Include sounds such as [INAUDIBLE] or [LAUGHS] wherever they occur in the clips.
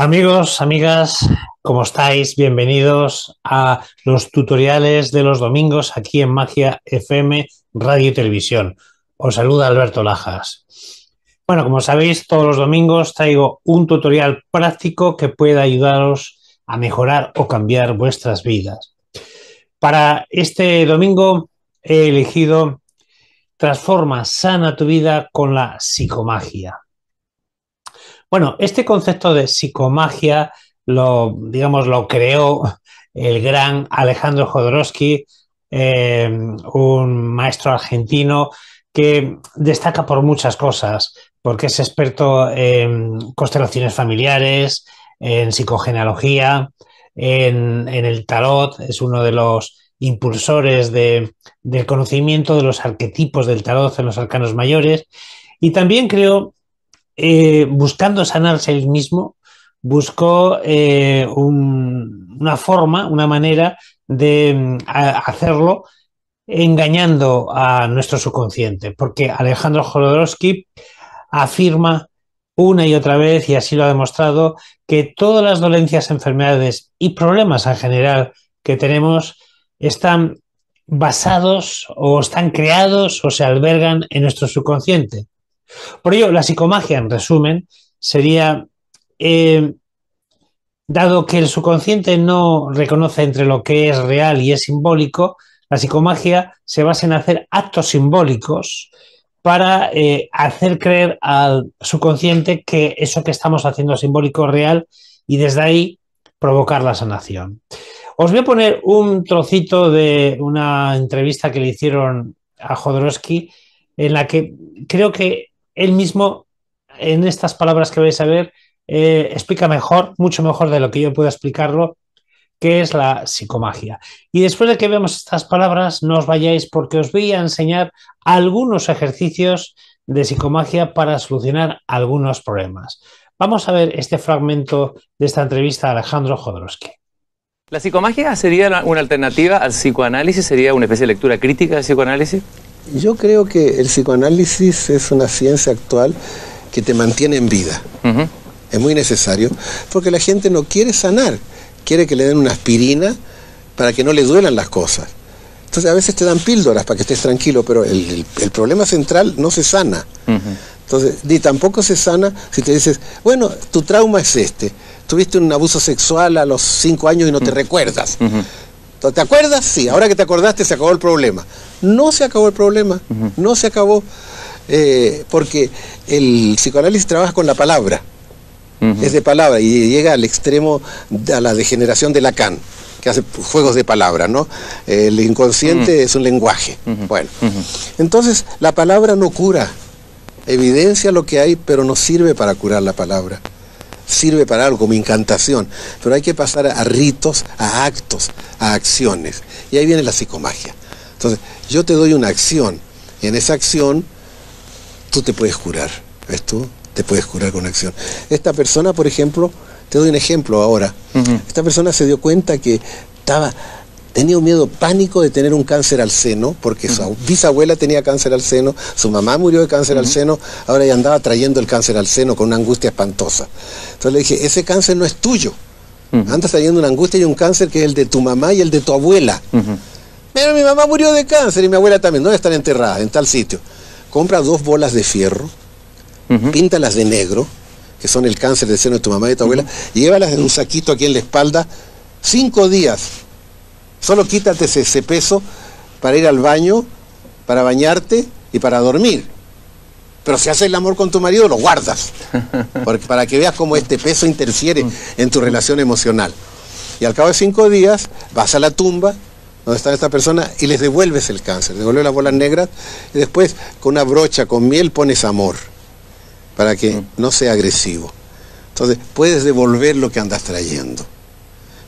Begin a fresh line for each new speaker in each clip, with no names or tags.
Amigos, amigas, ¿cómo estáis? Bienvenidos a los tutoriales de los domingos aquí en Magia FM Radio y Televisión. Os saluda Alberto Lajas. Bueno, como sabéis, todos los domingos traigo un tutorial práctico que pueda ayudaros a mejorar o cambiar vuestras vidas. Para este domingo he elegido Transforma, sana tu vida con la psicomagia. Bueno, este concepto de psicomagia lo, digamos, lo creó el gran Alejandro Jodorowsky, eh, un maestro argentino que destaca por muchas cosas, porque es experto en constelaciones familiares, en psicogenealogía, en, el tarot, es uno de los impulsores del conocimiento de los arquetipos del tarot en los arcanos mayores, y también creó eh, buscando sanarse él mismo, buscó eh, una forma, una manera de mm, hacerlo engañando a nuestro subconsciente, porque Alejandro Jodorowsky afirma una y otra vez, y así lo ha demostrado, que todas las dolencias, enfermedades y problemas en general que tenemos están basados o están creados o se albergan en nuestro subconsciente. Por ello, la psicomagia, en resumen, sería, eh, dado que el subconsciente no reconoce entre lo que es real y es simbólico, la psicomagia se basa en hacer actos simbólicos para eh, hacer creer al subconsciente que eso que estamos haciendo es simbólico real y desde ahí provocar la sanación. Os voy a poner un trocito de una entrevista que le hicieron a Jodorowsky en la que creo que él mismo, en estas palabras que vais a ver, eh, explica mejor, mucho mejor de lo que yo puedo explicarlo, qué es la psicomagia. Y después de que veamos estas palabras, no os vayáis porque os voy a enseñar algunos ejercicios de psicomagia para solucionar algunos problemas. Vamos a ver este fragmento de esta entrevista a Alejandro Jodorowsky.
La psicomagia sería una alternativa al psicoanálisis, sería una especie de lectura crítica del psicoanálisis.
Yo creo que el psicoanálisis
es una ciencia actual que te mantiene en vida. Es muy necesario, porque la gente no quiere sanar, quiere que le den una aspirina para que no le duelan las cosas. Entonces a veces te dan píldoras para que estés tranquilo, pero el, problema central no se sana. Entonces, ni tampoco se sana si te dices, bueno, tu trauma es este, tuviste un abuso sexual a los cinco años y no te recuerdas. ¿Te acuerdas? Sí, ahora que te acordaste se acabó el problema. No se acabó el problema, no se acabó, eh, porque el psicoanálisis trabaja con la palabra, es de palabra, y llega al extremo, a la degeneración de Lacan que hace juegos de palabra, ¿no? El inconsciente es un lenguaje. Bueno, entonces la palabra no cura, evidencia lo que hay, pero no sirve para curar la palabra. Sirve para algo, como incantación, pero hay que pasar a ritos, a actos, a acciones. Y ahí viene la psicomagia. Entonces, yo te doy una acción. Y en esa acción, tú te puedes curar. ¿Ves tú? Te puedes curar con acción. Esta persona, por ejemplo, te doy un ejemplo ahora. Esta persona se dio cuenta que estaba tenía un miedo pánico de tener un cáncer al seno, porque su bisabuela tenía cáncer al seno, su mamá murió de cáncer al seno, ahora ella andaba trayendo el cáncer al seno con una angustia espantosa. Entonces le dije, ese cáncer no es tuyo, andas trayendo una angustia y un cáncer que es el de tu mamá y el de tu abuela. Pero mi mamá murió de cáncer y mi abuela también. ¿Dónde están enterradas? En tal sitio. Compra dos bolas de fierro, píntalas de negro, que son el cáncer de seno de tu mamá y de tu abuela, y llévalas en un saquito aquí en la espalda, cinco días. Solo quítate ese, peso para ir al baño, para bañarte y para dormir. Pero si haces el amor con tu marido, lo guardas. [LAUGHS] Porque, para que veas cómo este peso interfiere en tu relación emocional. Y al cabo de cinco días, vas a la tumba donde está esta persona y les devuelves el cáncer, devuelves las bolas negras y después con una brocha, con miel pones amor para que mm. no sea agresivo. Entonces puedes devolver lo que andas trayendo.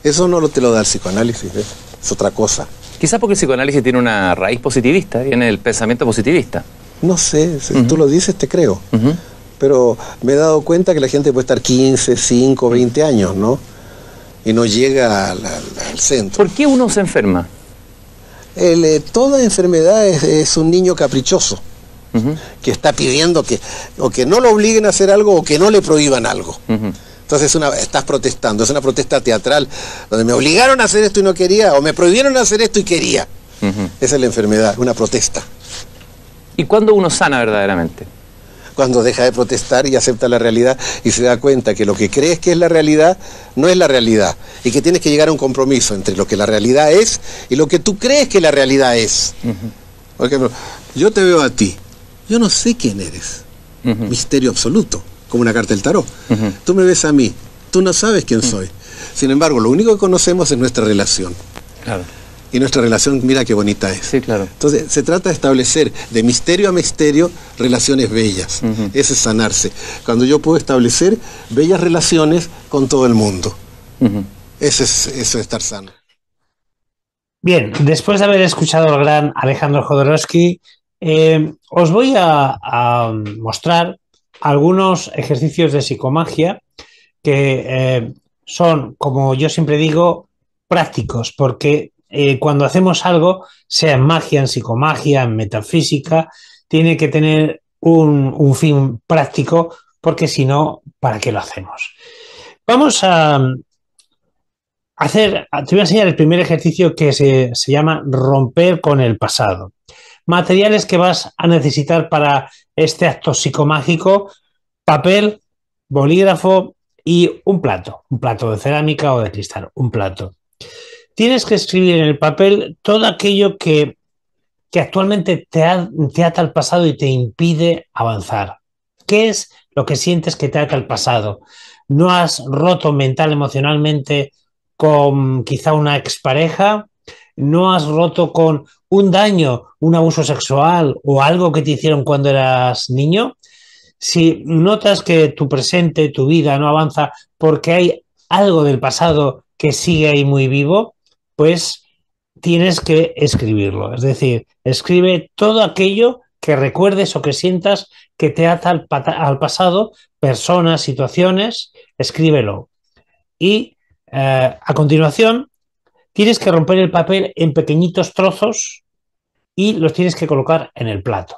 Eso no lo te lo da el psicoanálisis, es otra cosa. Quizás porque el psicoanálisis tiene una raíz positivista, tiene el pensamiento positivista. No sé, si tú lo dices te creo. Pero me he dado cuenta que la gente puede estar 15, 5, 20 años, ¿no? Y no llega al centro. ¿Por qué uno se enferma? Eh, toda enfermedad es, un niño caprichoso. que está pidiendo que o que no lo obliguen a hacer algo o que no le prohíban algo. Entonces estás protestando, es una protesta teatral donde me obligaron a hacer esto y no quería, o me prohibieron hacer esto y quería. Esa es la enfermedad, una protesta. ¿Y cuándo uno sana verdaderamente? cuando deja de protestar y acepta la realidad y se da cuenta que lo que crees que es la realidad no es la realidad y que tienes que llegar a un compromiso entre lo que la realidad es y lo que tú crees que la realidad es. Por ejemplo, yo te veo a ti, yo no sé quién eres, misterio absoluto, como una carta del tarot. Tú me ves a mí, tú no sabes quién soy. Sin embargo, lo único que conocemos es nuestra relación. Claro y nuestra relación, mira qué bonita es. Sí, claro. Entonces, se trata de establecer de misterio a misterio relaciones bellas. Ese es sanarse. Cuando yo puedo establecer bellas relaciones con todo el mundo. Ese es, eso estar sano.
Bien, después de haber escuchado al gran Alejandro Jodorowsky, eh, os voy a, mostrar algunos ejercicios de psicomagia que eh, son, como yo siempre digo, prácticos, porque eh, cuando hacemos algo, sea en magia, en psicomagia, en metafísica, tiene que tener un, fin práctico, porque si no, ¿para qué lo hacemos? Vamos a hacer, te voy a enseñar el primer ejercicio que se, se llama romper con el pasado. Materiales que vas a necesitar para este acto psicomágico, papel, bolígrafo y un plato, un plato de cerámica o de cristal, un plato tienes que escribir en el papel todo aquello que, actualmente te, te ata al pasado y te impide avanzar. ¿Qué es lo que sientes que te ata al pasado? ¿No has roto mental, emocionalmente con quizá una expareja? ¿No has roto con un daño, un abuso sexual o algo que te hicieron cuando eras niño? Si notas que tu presente, tu vida no avanza porque hay algo del pasado que sigue ahí muy vivo, pues tienes que escribirlo. Es decir, escribe todo aquello que recuerdes o que sientas que te ata al, pasado, personas, situaciones, escríbelo. Y eh, a continuación, tienes que romper el papel en pequeñitos trozos y los tienes que colocar en el plato.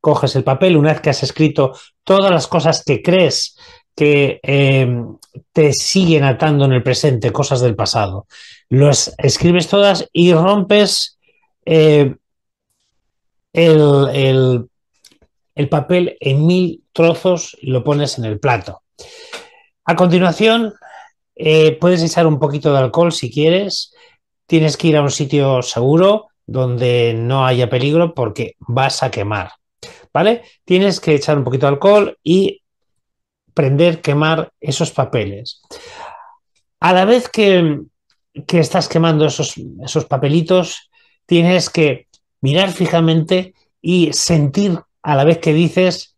Coges el papel, una vez que has escrito todas las cosas que crees que em, te siguen atando en el presente, cosas del pasado. Los escribes todas y rompes em, el, papel en mil trozos y lo pones en el plato. A continuación, eh, puedes echar un poquito de alcohol si quieres. Tienes que ir a un sitio seguro donde no haya peligro porque vas a quemar. ¿Vale? Tienes que echar un poquito de alcohol y prender, quemar esos papeles. A la vez que, estás quemando esos, esos papelitos, tienes que mirar fijamente y sentir a la vez que dices,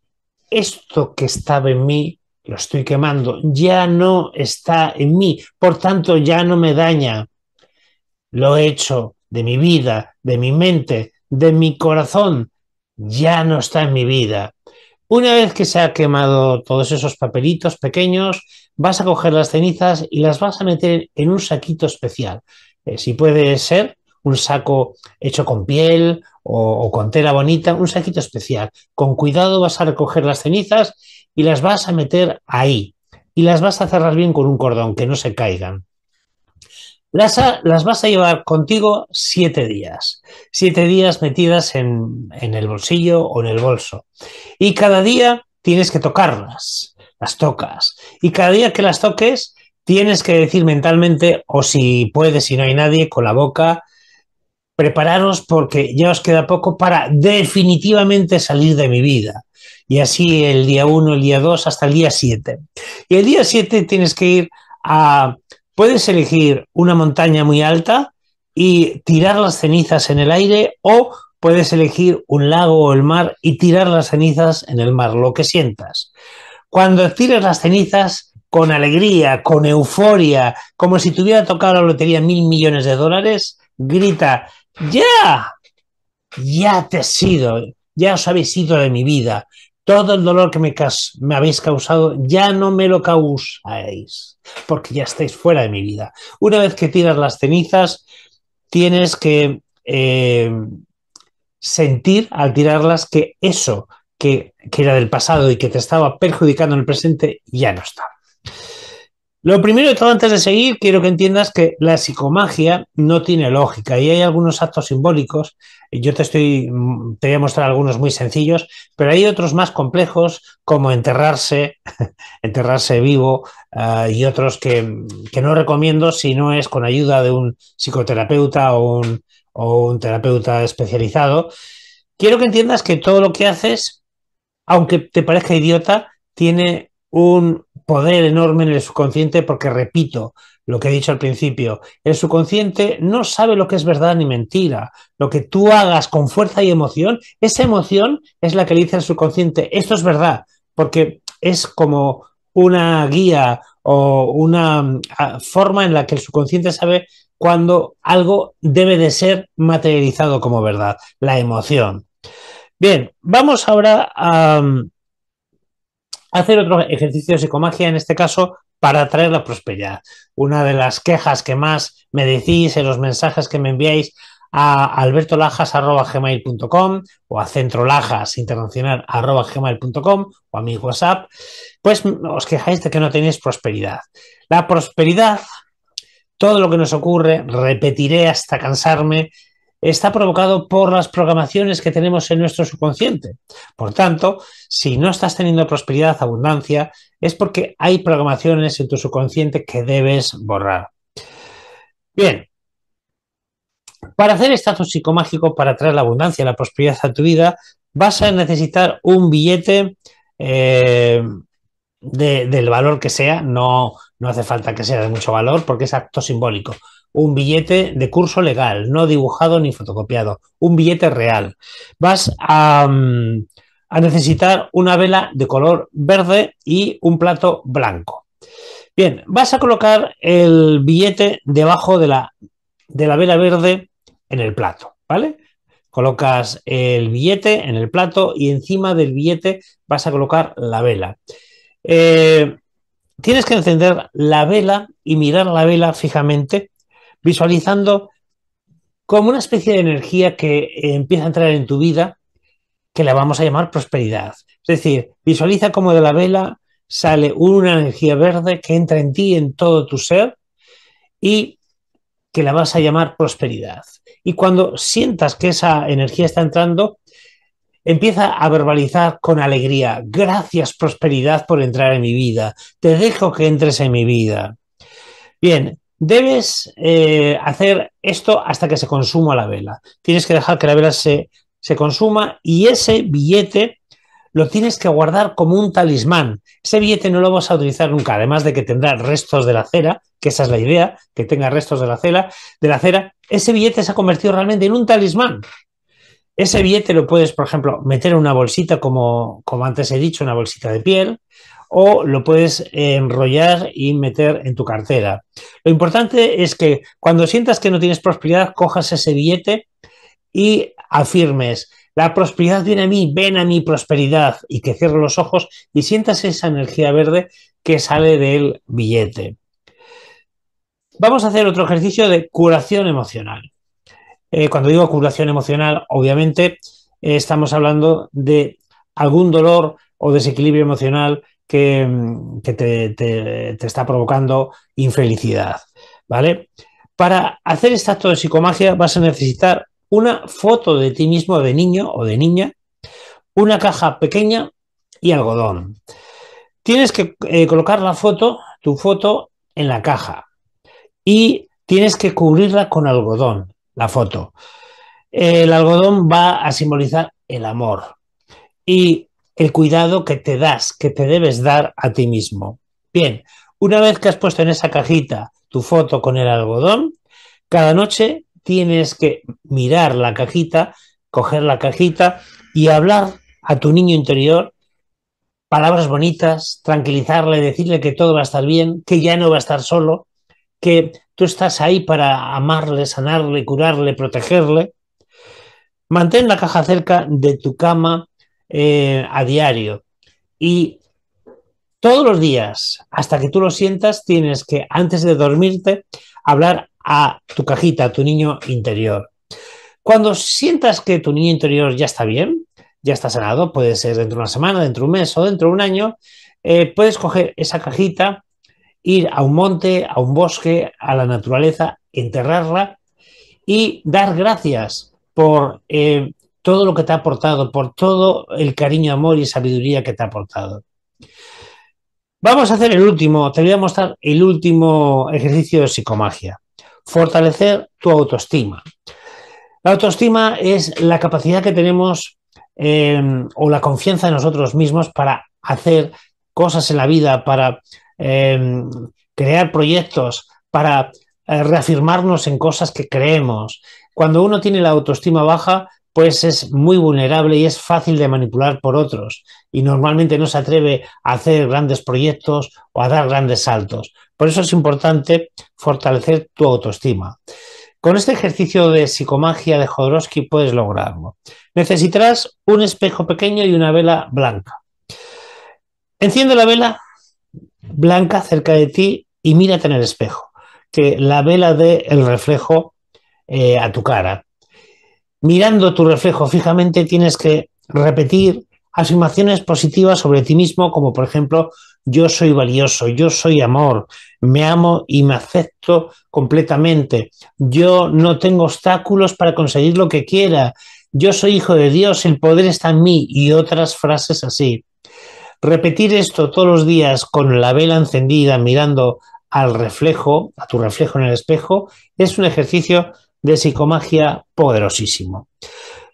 esto que estaba en mí, lo estoy quemando, ya no está en mí, por tanto ya no me daña. Lo hecho de mi vida, de mi mente, de mi corazón, ya no está en mi vida. Una vez que se ha quemado todos esos papelitos pequeños, vas a coger las cenizas y las vas a meter en un saquito especial. Eh, si puede ser un saco hecho con piel o, con tela bonita, un saquito especial. Con cuidado vas a recoger las cenizas y las vas a meter ahí. Y las vas a cerrar bien con un cordón, que no se caigan las, vas a llevar contigo siete días. Siete días metidas en, en el bolsillo o en el bolso. Y cada día tienes que tocarlas, las tocas. Y cada día que las toques, tienes que decir mentalmente, o si puedes, si no hay nadie, con la boca, prepararos porque ya os queda poco para definitivamente salir de mi vida. Y así el día 1, el día 2, hasta el día 7. Y el día 7 tienes que ir a Puedes elegir una montaña muy alta y tirar las cenizas en el aire o puedes elegir un lago o el mar y tirar las cenizas en el mar, lo que sientas. Cuando tires las cenizas con alegría, con euforia, como si tuviera tocado la lotería mil millones de dólares, grita, ya, ya te he sido, ya os habéis ido de mi vida, todo el dolor que me, me habéis causado ya no me lo causáis porque ya estáis fuera de mi vida. Una vez que tiras las cenizas, tienes que eh, sentir al tirarlas que eso que, que era del pasado y que te estaba perjudicando en el presente ya no está. Lo primero de todo, antes de seguir, quiero que entiendas que la psicomagia no tiene lógica y hay algunos actos simbólicos yo te estoy, te voy a mostrar algunos muy sencillos, pero hay otros más complejos como enterrarse, [LAUGHS] enterrarse vivo ah, y otros que, no recomiendo si no es con ayuda de un psicoterapeuta o o un terapeuta especializado. Quiero que entiendas que todo lo que haces, aunque te parezca idiota, tiene un poder enorme en el subconsciente porque, repito, lo que he dicho al principio, el subconsciente no sabe lo que es verdad ni mentira. Lo que tú hagas con fuerza y emoción, esa emoción es la que le dice al subconsciente, esto es verdad, porque es como una guía o una ah, forma en la que el subconsciente sabe cuando algo debe de ser materializado como verdad, la emoción. Bien, vamos ahora a hacer otro ejercicio de psicomagia, en este caso, para atraer la prosperidad. Una de las quejas que más me decís en los mensajes que me enviáis a albertolajas.gmail.com o a centrolajasinternacional.gmail.com o a mi WhatsApp, pues os quejáis de que no tenéis prosperidad. La prosperidad, todo lo que nos ocurre, repetiré hasta cansarme, está provocado por las programaciones que tenemos en nuestro subconsciente. Por tanto, si no estás teniendo prosperidad, abundancia, es porque hay programaciones en tu subconsciente que debes borrar. Bien, para hacer estatus psicomágico, para traer la abundancia, la prosperidad a tu vida, vas a necesitar un billete eh, del valor que sea, no, no hace falta que sea de mucho valor porque es acto simbólico. Un billete de curso legal, no dibujado ni fotocopiado, un billete real. Vas a, mm, a necesitar una vela de color verde y un plato blanco. Bien, vas a colocar el billete debajo de la, de la vela verde en el plato, ¿vale? Colocas el billete en el plato y encima del billete vas a colocar la vela. Eh, tienes que encender la vela y mirar la vela fijamente, visualizando como una especie de energía que eh, empieza a entrar en tu vida, que la vamos a llamar prosperidad. Es decir, visualiza como de la vela sale una energía verde que entra en ti, en todo tu ser, y que la vas a llamar prosperidad. Y cuando sientas que esa energía está entrando, Empieza a verbalizar con alegría, gracias prosperidad por entrar en mi vida, te dejo que entres en mi vida. Bien, debes eh, hacer esto hasta que se consuma la vela. Tienes que dejar que la vela se, se consuma y ese billete lo tienes que guardar como un talismán. Ese billete no lo vas a utilizar nunca, además de que tendrá restos de la cera, que esa es la idea, que tenga restos de la cera, de la cera, ese billete se ha convertido realmente en un talismán. Ese billete lo puedes, por ejemplo, meter en una bolsita, como, como antes he dicho, una bolsita de piel, o lo puedes enrollar y meter en tu cartera. Lo importante es que cuando sientas que no tienes prosperidad, cojas ese billete y afirmes, la prosperidad viene a mí, ven a mi prosperidad, y que cierres los ojos y sientas esa energía verde que sale del billete. Vamos a hacer otro ejercicio de curación emocional. Eh, cuando digo curación emocional, obviamente eh, estamos hablando de algún dolor o desequilibrio emocional que, mm, te, está provocando infelicidad. ¿Vale? Para hacer este acto de psicomagia vas a necesitar una foto de ti mismo de niño o de niña, una caja pequeña y algodón. Tienes que eh, colocar la foto, tu foto, en la caja y tienes que cubrirla con algodón la foto. El algodón va a simbolizar el amor y el cuidado que te das, que te debes dar a ti mismo. Bien, una vez que has puesto en esa cajita tu foto con el algodón, cada noche tienes que mirar la cajita, coger la cajita y hablar a tu niño interior palabras bonitas, tranquilizarle, decirle que todo va a estar bien, que ya no va a estar solo, que tú estás ahí para amarle, sanarle, curarle, protegerle, mantén la caja cerca de tu cama eh, a diario y todos los días, hasta que tú lo sientas, tienes que, antes de dormirte, hablar a tu cajita, a tu niño interior. Cuando sientas que tu niño interior ya está bien, ya está sanado, puede ser dentro de una semana, dentro de un mes o dentro de un año, eh, puedes coger esa cajita ir a un monte, a un bosque, a la naturaleza, enterrarla y dar gracias por eh, todo lo que te ha aportado, por todo el cariño, amor y sabiduría que te ha aportado. Vamos a hacer el último, te voy a mostrar el último ejercicio de psicomagia. Fortalecer tu autoestima. La autoestima es la capacidad que tenemos eh, o la confianza en nosotros mismos para hacer cosas en la vida, para Em, crear proyectos, para eh, reafirmarnos en cosas que creemos. Cuando uno tiene la autoestima baja, pues es muy vulnerable y es fácil de manipular por otros y normalmente no se atreve a hacer grandes proyectos o a dar grandes saltos. Por eso es importante fortalecer tu autoestima. Con este ejercicio de psicomagia de Jodorowsky puedes lograrlo. Necesitarás un espejo pequeño y una vela blanca. Enciende la vela blanca cerca de ti y mírate en el espejo, que la vela dé el reflejo eh, a tu cara. Mirando tu reflejo fijamente tienes que repetir afirmaciones positivas sobre ti mismo, como por ejemplo, yo soy valioso, yo soy amor, me amo y me acepto completamente, yo no tengo obstáculos para conseguir lo que quiera, yo soy hijo de Dios, el poder está en mí y otras frases así. Repetir esto todos los días con la vela encendida, mirando al reflejo, a tu reflejo en el espejo, es un ejercicio de psicomagia poderosísimo.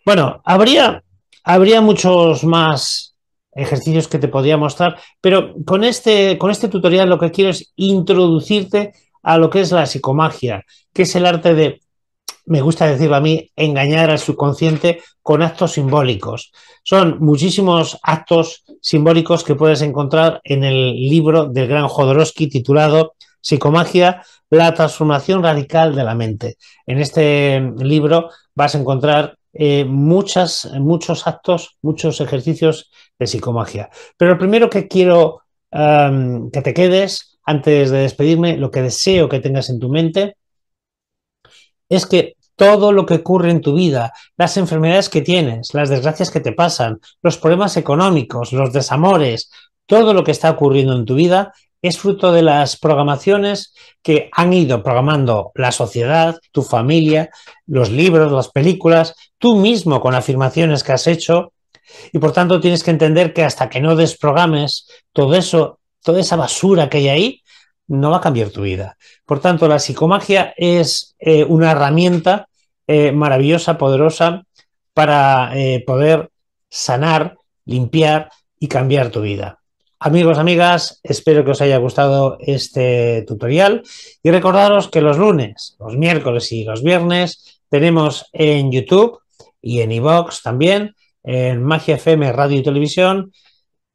Bueno, habría, habría muchos más ejercicios que te podría mostrar, pero con este, con este tutorial lo que quiero es introducirte a lo que es la psicomagia, que es el arte de, me gusta decirlo a mí, engañar al subconsciente con actos simbólicos. Son muchísimos actos simbólicos que puedes encontrar en el libro del gran Jodorowsky titulado Psicomagia, la transformación radical de la mente. En este libro vas a encontrar eh, muchas, muchos actos, muchos ejercicios de psicomagia. Pero lo primero que quiero que te quedes antes de despedirme, lo que deseo que tengas en tu mente es que todo lo que ocurre en tu vida, las enfermedades que tienes, las desgracias que te pasan, los problemas económicos, los desamores, todo lo que está ocurriendo en tu vida es fruto de las programaciones que han ido programando la sociedad, tu familia, los libros, las películas, tú mismo con afirmaciones que has hecho. Y por tanto tienes que entender que hasta que no desprogrames todo eso, toda esa basura que hay ahí, no va a cambiar tu vida. Por tanto, la psicomagia es eh, una herramienta eh, maravillosa, poderosa, para eh, poder sanar, limpiar y cambiar tu vida. Amigos, amigas, espero que os haya gustado este tutorial y recordaros que los lunes, los miércoles y los viernes tenemos en YouTube y en iVox también, en Magia FM Radio y Televisión,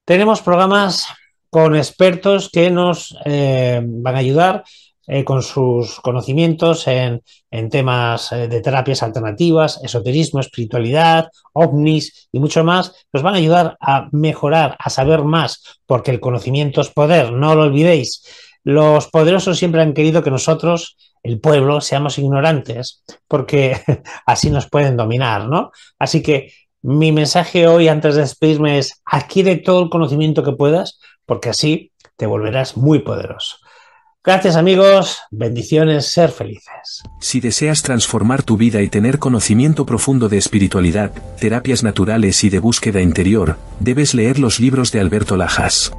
tenemos programas con expertos que nos eh, van a ayudar eh, con sus conocimientos en, temas eh, de terapias alternativas, esoterismo, espiritualidad, ovnis y mucho más, nos van a ayudar a mejorar, a saber más, porque el conocimiento es poder, no lo olvidéis. Los poderosos siempre han querido que nosotros, el pueblo, seamos ignorantes, porque [LAUGHS] así nos pueden dominar, ¿no? Así que mi mensaje hoy antes de despedirme es, adquiere todo el conocimiento que puedas, porque así te volverás muy poderoso. Gracias amigos, bendiciones, ser felices.
Si deseas transformar tu vida y tener conocimiento profundo de espiritualidad, terapias naturales y de búsqueda interior, debes leer los libros de Alberto Lajas.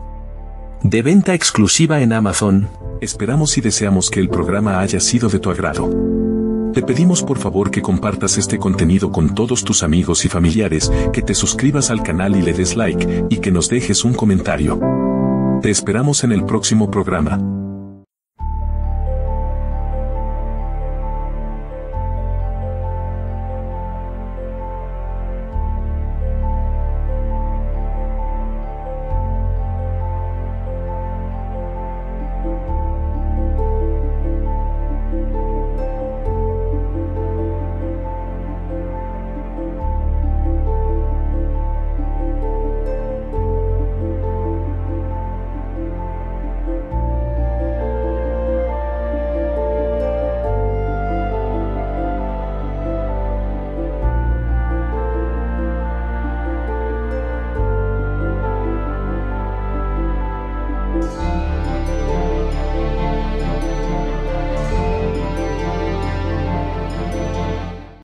De venta exclusiva en Amazon, esperamos y deseamos que el programa haya sido de tu agrado. Te pedimos por favor que compartas este contenido con todos tus amigos y familiares, que te suscribas al canal y le des like, y que nos dejes un comentario. Te esperamos en el próximo programa.